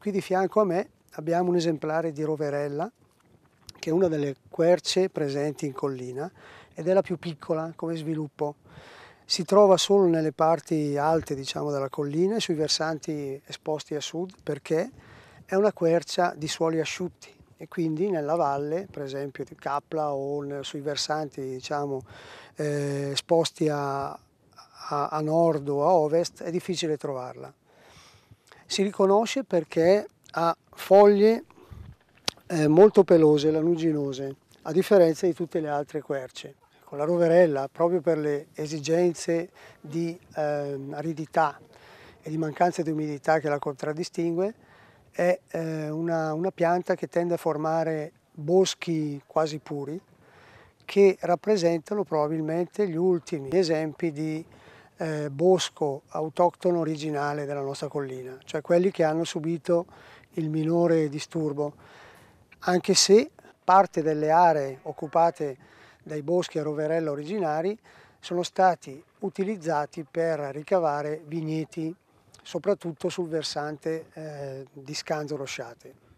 Qui di fianco a me abbiamo un esemplare di roverella, che è una delle querce presenti in collina ed è la più piccola come sviluppo. Si trova solo nelle parti alte diciamo, della collina e sui versanti esposti a sud perché è una quercia di suoli asciutti e quindi nella valle, per esempio di Capla o sui versanti diciamo, eh, esposti a, a, a nord o a ovest, è difficile trovarla. Si riconosce perché ha foglie eh, molto pelose, lanuginose, a differenza di tutte le altre querce. Con la roverella, proprio per le esigenze di eh, aridità e di mancanza di umidità che la contraddistingue, è eh, una, una pianta che tende a formare boschi quasi puri, che rappresentano probabilmente gli ultimi esempi di eh, bosco autoctono originale della nostra collina, cioè quelli che hanno subito il minore disturbo, anche se parte delle aree occupate dai boschi a roverella originari sono stati utilizzati per ricavare vigneti, soprattutto sul versante eh, di scanzo rosciate.